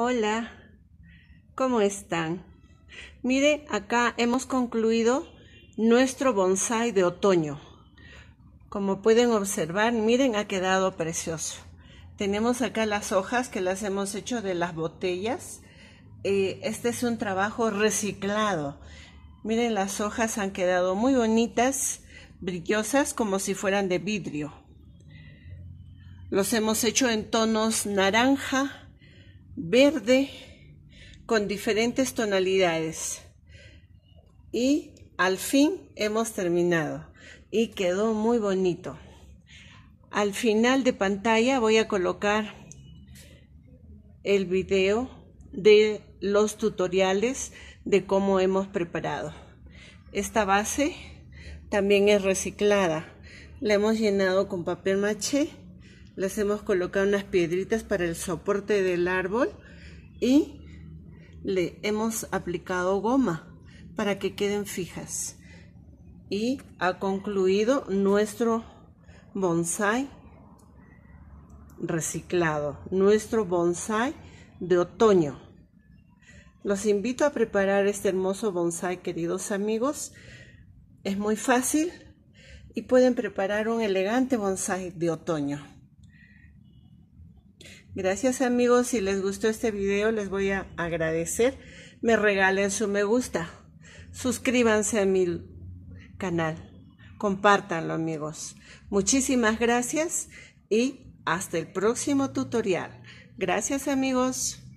Hola, ¿cómo están? Mire, acá hemos concluido nuestro bonsai de otoño. Como pueden observar, miren, ha quedado precioso. Tenemos acá las hojas que las hemos hecho de las botellas. Eh, este es un trabajo reciclado. Miren, las hojas han quedado muy bonitas, brillosas, como si fueran de vidrio. Los hemos hecho en tonos naranja, verde con diferentes tonalidades. Y al fin hemos terminado y quedó muy bonito. Al final de pantalla voy a colocar el vídeo de los tutoriales de cómo hemos preparado. Esta base también es reciclada. La hemos llenado con papel maché les hemos colocado unas piedritas para el soporte del árbol y le hemos aplicado goma para que queden fijas. Y ha concluido nuestro bonsai reciclado, nuestro bonsai de otoño. Los invito a preparar este hermoso bonsai, queridos amigos. Es muy fácil y pueden preparar un elegante bonsai de otoño. Gracias amigos, si les gustó este video les voy a agradecer. Me regalen su me gusta. Suscríbanse a mi canal. compartanlo amigos. Muchísimas gracias y hasta el próximo tutorial. Gracias amigos.